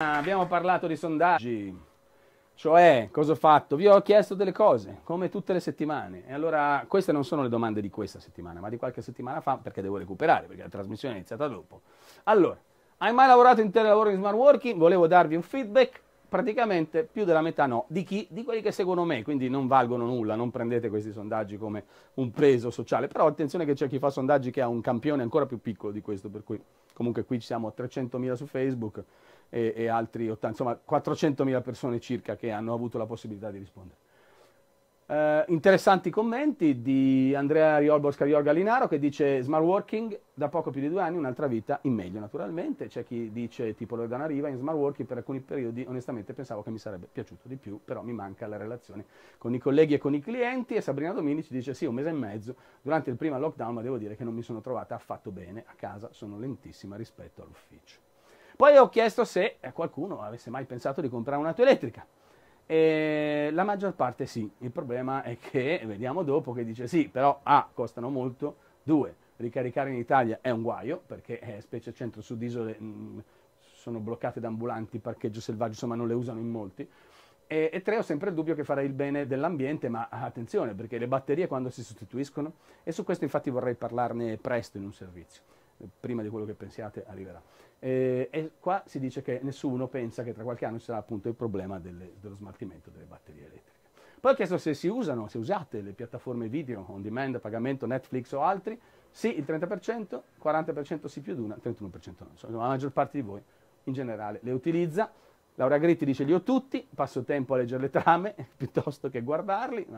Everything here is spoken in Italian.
Abbiamo parlato di sondaggi, cioè cosa ho fatto? Vi ho chiesto delle cose, come tutte le settimane. E allora queste non sono le domande di questa settimana, ma di qualche settimana fa, perché devo recuperare, perché la trasmissione è iniziata dopo. Allora, hai mai lavorato in telelavoro in smart working? Volevo darvi un feedback praticamente più della metà no. Di chi? Di quelli che seguono me, quindi non valgono nulla, non prendete questi sondaggi come un peso sociale. Però attenzione che c'è chi fa sondaggi che ha un campione ancora più piccolo di questo, per cui comunque qui siamo a 300.000 su Facebook e, e altri 80, insomma 400.000 persone circa che hanno avuto la possibilità di rispondere. Eh, interessanti commenti di Andrea Riolbo Scariol Gallinaro che dice smart working da poco più di due anni, un'altra vita in meglio naturalmente, c'è chi dice tipo Loredana Riva in smart working per alcuni periodi onestamente pensavo che mi sarebbe piaciuto di più, però mi manca la relazione con i colleghi e con i clienti e Sabrina Dominici dice sì un mese e mezzo durante il primo lockdown ma devo dire che non mi sono trovata affatto bene, a casa sono lentissima rispetto all'ufficio. Poi ho chiesto se eh, qualcuno avesse mai pensato di comprare un'auto elettrica. E la maggior parte sì, il problema è che vediamo dopo che dice sì, però A costano molto, 2 ricaricare in Italia è un guaio perché eh, specie centro sud isole mh, mm, sono bloccate da ambulanti, parcheggio selvaggio, insomma non le usano in molti. E, e, tre, ho sempre il dubbio che farei il bene dell'ambiente, ma attenzione perché le batterie quando si sostituiscono, e su questo infatti vorrei parlarne presto in un servizio prima di quello che pensiate arriverà. Eh, e qua si dice che nessuno pensa che tra qualche anno ci sarà appunto il problema delle, dello smaltimento delle batterie elettriche. Poi ho chiesto se si usano, se usate le piattaforme video on demand, pagamento, Netflix o altri. Sì, il 30%, 40% sì più di una, 31% non so. La maggior parte di voi in generale le utilizza. Laura Gritti dice li ho tutti, passo tempo a leggere le trame piuttosto che guardarli.